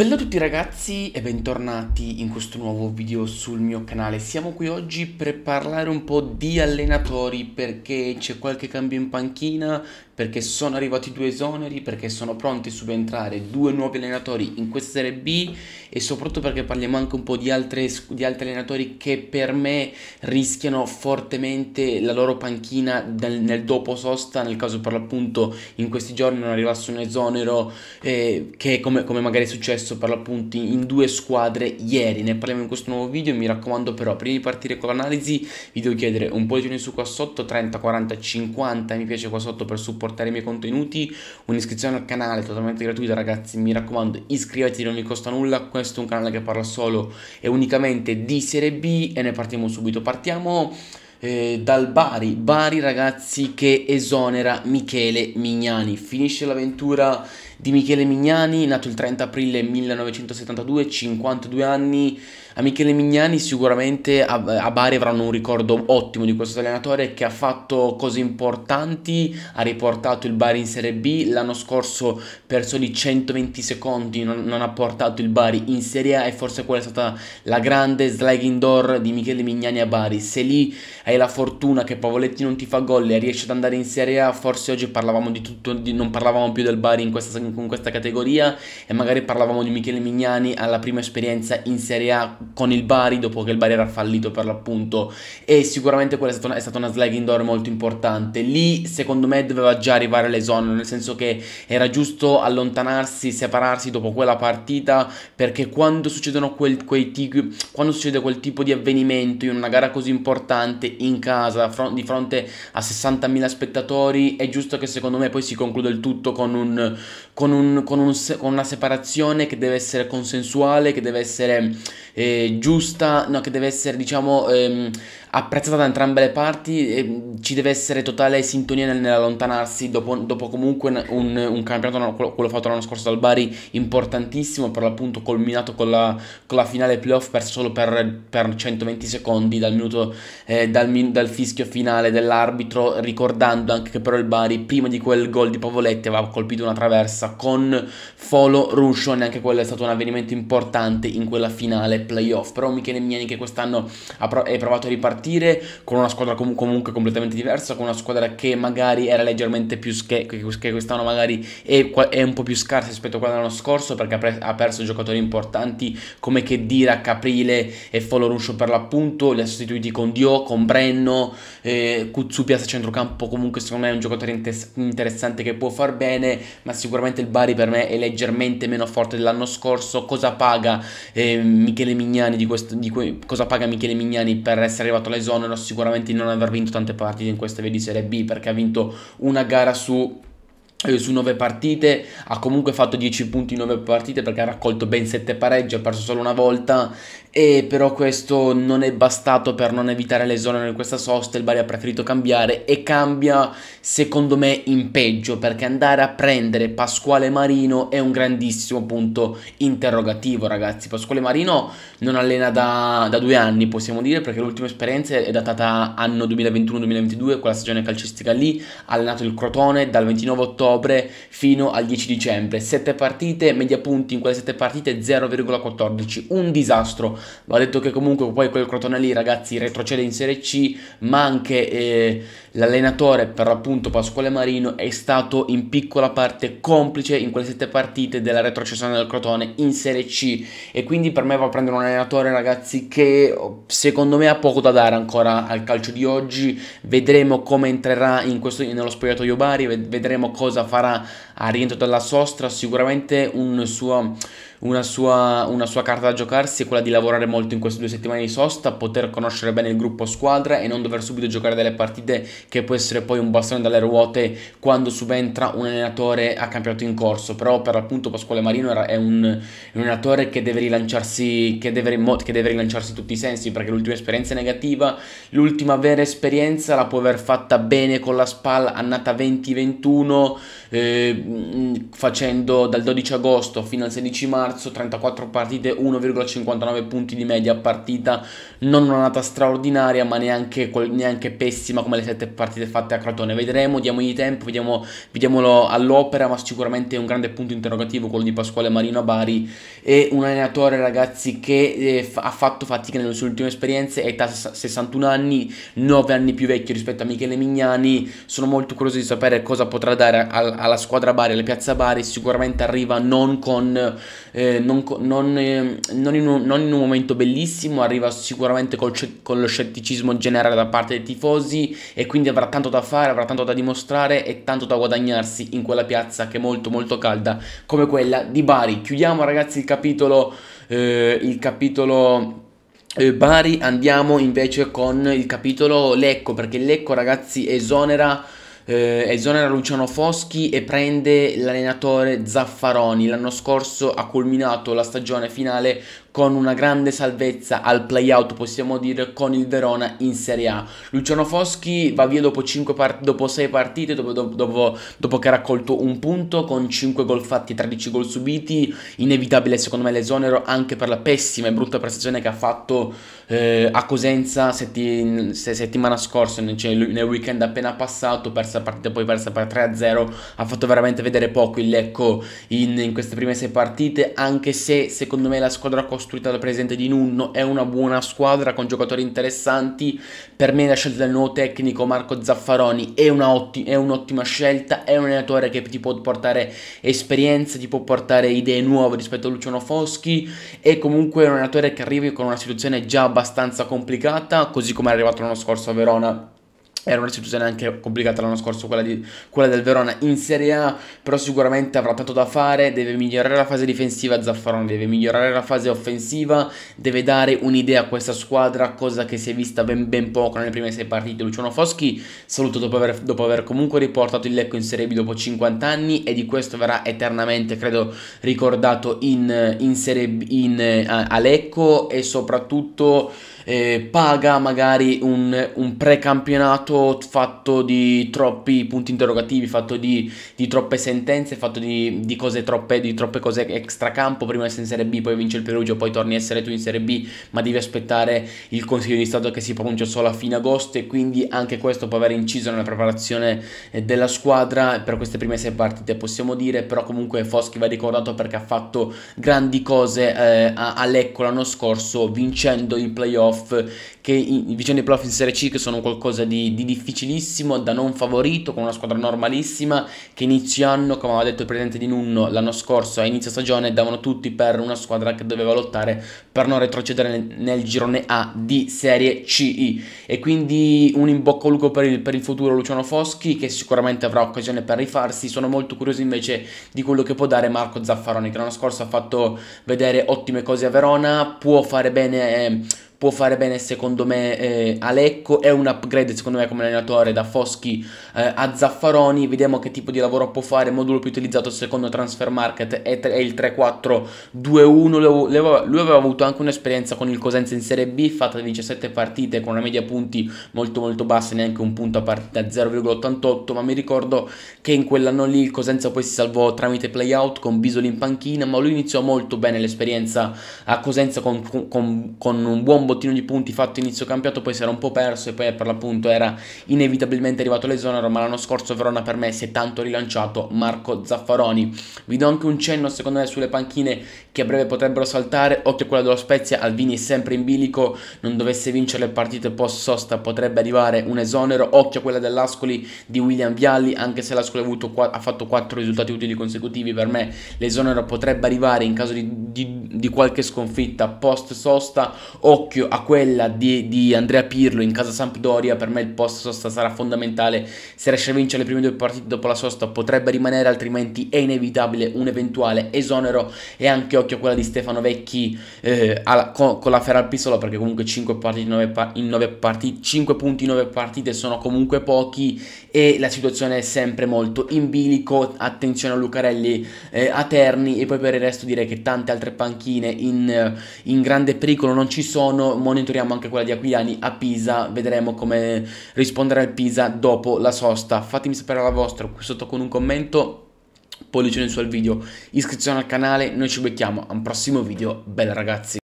Bello a tutti ragazzi e bentornati in questo nuovo video sul mio canale Siamo qui oggi per parlare un po' di allenatori perché c'è qualche cambio in panchina perché sono arrivati due esoneri, perché sono pronti a subentrare due nuovi allenatori in questa Serie B e soprattutto perché parliamo anche un po' di, altre, di altri allenatori che per me rischiano fortemente la loro panchina nel, nel dopo sosta, nel caso per l'appunto in questi giorni non arrivasse un esonero eh, che come, come magari è successo per l'appunto in due squadre ieri, ne parliamo in questo nuovo video, mi raccomando però prima di partire con l'analisi vi devo chiedere un po' di su qua sotto, 30, 40, 50, mi piace qua sotto per supportare portare i miei contenuti, un'iscrizione al canale totalmente gratuita ragazzi, mi raccomando iscrivetevi, non vi costa nulla, questo è un canale che parla solo e unicamente di Serie B e ne partiamo subito, partiamo... Eh, dal Bari, Bari ragazzi che esonera Michele Mignani, finisce l'avventura di Michele Mignani, nato il 30 aprile 1972, 52 anni. A Michele Mignani sicuramente a, Bari avranno un ricordo ottimo di questo allenatore che ha fatto cose importanti, ha riportato il Bari in Serie B, l'anno scorso per soli 120 secondi non, non ha portato il Bari in Serie A e forse quella è stata la grande sliding door di Michele Mignani a Bari. Se lì hai la fortuna che Pavoletti non ti fa gol e riesci ad andare in Serie A, forse oggi parlavamo di tutto, di, non parlavamo più del Bari in questa, in con questa categoria e magari parlavamo di Michele Mignani alla prima esperienza in Serie A con il Bari dopo che il Bari era fallito per l'appunto e sicuramente quella è stata una, è stata una slide indoor molto importante. Lì secondo me doveva già arrivare l'esonero, nel senso che era giusto allontanarsi, separarsi dopo quella partita perché quando succedono quel, quei tic, quando succede quel tipo di avvenimento in una gara così importante in casa fron- di fronte a 60.000 spettatori è giusto che secondo me poi si concluda il tutto con un con, un, con, un, con, una separazione che deve essere consensuale, che deve essere eh, giusta, no, che deve essere diciamo... Ehm, apprezzata da entrambe le parti e mm, ci deve essere totale sintonia nell'allontanarsi dopo, dopo comunque un, un, campionato, quello, quello fatto l'anno scorso dal Bari, importantissimo per l'appunto culminato con la, con la finale playoff persa solo per, per, 120 secondi dal, minuto, eh, dal, dal fischio finale dell'arbitro, ricordando anche che però il Bari prima di quel gol di Pavoletti aveva colpito una traversa con Folo Ruscio, neanche quello è stato un avvenimento importante in quella finale playoff, però Michele Miani che quest'anno è provato a ripartire partire con una squadra com- comunque completamente diversa, con una squadra che magari era leggermente più sche- che quest'anno magari è, è, un po' più scarsa rispetto a quella dell'anno scorso perché ha, pre- ha perso giocatori importanti come Chedira, Caprile e Ruscio per l'appunto, li ha sostituiti con Dio, con Brenno, eh, Kutsupias centrocampo comunque secondo me è un giocatore inter- interessante che può far bene, ma sicuramente il Bari per me è leggermente meno forte dell'anno scorso, cosa paga eh, Michele Mignani di questo, di que- cosa paga Michele Mignani per essere arrivato per l'esonero sicuramente non aver vinto tante partite in questa via di Serie B perché ha vinto una gara su eh, su 9 partite, ha comunque fatto 10 punti in 9 partite perché ha raccolto ben 7 pareggi, ha perso solo una volta e però questo non è bastato per non evitare l'esonero in questa sosta, il Bari ha preferito cambiare e cambia secondo me in peggio perché andare a prendere Pasquale Marino è un grandissimo punto interrogativo ragazzi, Pasquale Marino non allena da, da due anni possiamo dire perché l'ultima esperienza è datata anno 2021-2022, quella stagione calcistica lì, ha allenato il Crotone dal 29 ottobre fino al 10 dicembre, 7 partite, media punti in quelle 7 partite 0,14, un disastro va detto che comunque poi quel Crotone lì ragazzi retrocede in Serie C ma anche eh, l'allenatore per l'appunto Pasquale Marino è stato in piccola parte complice in quelle sette partite della retrocessione del Crotone in Serie C e quindi per me va a prendere un allenatore ragazzi che secondo me ha poco da dare ancora al calcio di oggi vedremo come entrerà in questo, nello spogliatoio Bari vedremo cosa farà a rientro dalla sostra sicuramente un suo una sua, una sua, carta da giocarsi è quella di lavorare molto in queste due settimane di sosta, poter conoscere bene il gruppo squadra e non dover subito giocare delle partite che può essere poi un bastone dalle ruote quando subentra un allenatore a campionato in corso. Però per l'appunto Pasquale Marino è un, un allenatore che deve rilanciarsi, che deve, che deve rilanciarsi in tutti i sensi, perché l'ultima esperienza è negativa, l'ultima vera esperienza la può aver fatta bene con la SPAL annata 2021, eh, facendo dal 12 agosto fino al 16 marzo marzo, 34 partite, 1,59 punti di media partita, non una nata straordinaria ma neanche, neanche pessima come le 7 partite fatte a Crotone, vedremo, diamogli tempo, vediamo, vediamolo all'opera, ma sicuramente è un grande punto interrogativo quello di Pasquale Marino a Bari, è un allenatore ragazzi che eh, ha fatto fatica nelle sue ultime esperienze, età 61 anni, 9 anni più vecchio rispetto a Michele Mignani, sono molto curioso di sapere cosa potrà dare alla squadra Bari, alle piazze Bari, sicuramente arriva non con... Eh, eh, non, non, eh, non, in un, non, in un, momento bellissimo, arriva sicuramente col, con lo scetticismo generale da parte dei tifosi e quindi avrà tanto da fare, avrà tanto da dimostrare e tanto da guadagnarsi in quella piazza che è molto molto calda come quella di Bari. Chiudiamo ragazzi il capitolo, eh, il capitolo eh, Bari, andiamo invece con il capitolo Lecco perché Lecco ragazzi esonera eh, esonera Luciano Foschi e prende l'allenatore Zaffaroni. L'anno scorso ha culminato la stagione finale con una grande salvezza al playout, possiamo dire, con il Verona in Serie A. Luciano Foschi va via dopo, 5 part- dopo 6 partite, dopo, dopo, dopo, che ha raccolto un punto, con 5 gol fatti e 13 gol subiti. Inevitabile secondo me l'esonero anche per la pessima e brutta prestazione che ha fatto eh, a Cosenza setti- settimana scorsa, cioè nel weekend appena passato, persa partita poi persa per 3-0, ha fatto veramente vedere poco il Lecco in, in queste prime 6 partite, anche se secondo me la squadra costa costruita dal presente di Nunno, è una buona squadra con giocatori interessanti, per me la scelta del nuovo tecnico Marco Zaffaroni è, è un'ottima scelta, è un allenatore che ti può portare esperienze, ti può portare idee nuove rispetto a Luciano Foschi, è comunque un allenatore che arriva con una situazione già abbastanza complicata, così come è arrivato l'anno scorso a Verona era una situazione anche complicata l'anno scorso quella, di, quella, del Verona in Serie A, però sicuramente avrà tanto da fare, deve migliorare la fase difensiva Zaffaroni, deve migliorare la fase offensiva, deve dare un'idea a questa squadra, cosa che si è vista ben, ben poco nelle prime sei partite. Luciano Foschi saluto dopo aver, dopo aver comunque riportato il Lecco in Serie B dopo 50 anni e di questo verrà eternamente, credo, ricordato in, in Serie B, in, a, a Lecco e soprattutto eh, paga magari un, un precampionato articolato, fatto di troppi punti interrogativi, fatto di, di troppe sentenze, fatto di, di, cose troppe, di troppe cose extracampo, prima essere in Serie B, poi vince il Perugia, poi torni a essere tu in Serie B, ma devi aspettare il Consiglio di Stato che si pronuncia solo a fine agosto e quindi anche questo può aver inciso nella preparazione eh, della squadra per queste prime sei partite, possiamo dire, però comunque Foschi va ricordato perché ha fatto grandi cose eh, a, a Lecco l'anno scorso vincendo i playoff che i, vicini playoff in Serie C che sono qualcosa di, di, difficilissimo, da non favorito, con una squadra normalissima che inizio anno, come aveva detto il presidente di Nunno l'anno scorso, a inizio stagione davano tutti per una squadra che doveva lottare per non retrocedere nel, nel girone A di Serie C. e quindi un in bocca al lupo per il, per il futuro Luciano Foschi che sicuramente avrà occasione per rifarsi, sono molto curioso invece di quello che può dare Marco Zaffaroni che l'anno scorso ha fatto vedere ottime cose a Verona, può fare bene... Eh, può fare bene secondo me eh, Alecco, è un upgrade secondo me come allenatore da Foschi eh, a Zaffaroni, vediamo che tipo di lavoro può fare, modulo più utilizzato secondo Transfer Market è, è il 3-4-2-1, lui aveva avuto anche un'esperienza con il Cosenza in Serie B, fatta 17 partite con una media punti molto molto bassa, neanche un punto a partita 0,88, ma mi ricordo che in quell'anno lì il Cosenza poi si salvò tramite playout con Bisoli in panchina, ma lui iniziò molto bene l'esperienza a Cosenza con, con, con un buon bottino di punti fatto inizio campionato, poi si era un po' perso e poi per l'appunto era inevitabilmente arrivato l'esonero, ma l'anno scorso Verona per me si è tanto rilanciato Marco Zaffaroni. Vi do anche un cenno secondo me sulle panchine che a breve potrebbero saltare, occhio a quella dello Spezia, Alvini è sempre in bilico, non dovesse vincere le partite post sosta potrebbe arrivare un esonero, occhio a quella dell'Ascoli di William Vialli, anche se l'Ascoli ha, avuto, ha fatto 4 risultati utili consecutivi, per me l'esonero potrebbe arrivare in caso di, di, di qualche sconfitta post sosta, occhio Lazio a quella di, di, Andrea Pirlo in casa Sampdoria, per me il post sosta sarà fondamentale. Se riesce a vincere le prime due partite dopo la sosta potrebbe rimanere, altrimenti è inevitabile un eventuale esonero. E anche occhio a quella di Stefano Vecchi eh, alla, con, con, la Ferral perché comunque 5, partite, 9, in 9 partite, 5 punti in 9 partite sono comunque pochi e la situazione è sempre molto in bilico. Attenzione a Lucarelli eh, a Terni e poi per il resto direi che tante altre panchine in, in grande pericolo non ci sono monitoriamo anche quella di Aquilani a Pisa, vedremo come rispondere al Pisa dopo la sosta. Fatemi sapere la vostra qui sotto con un commento, pollice in su al video, iscrizione al canale, noi ci becchiamo a un prossimo video, bella ragazzi.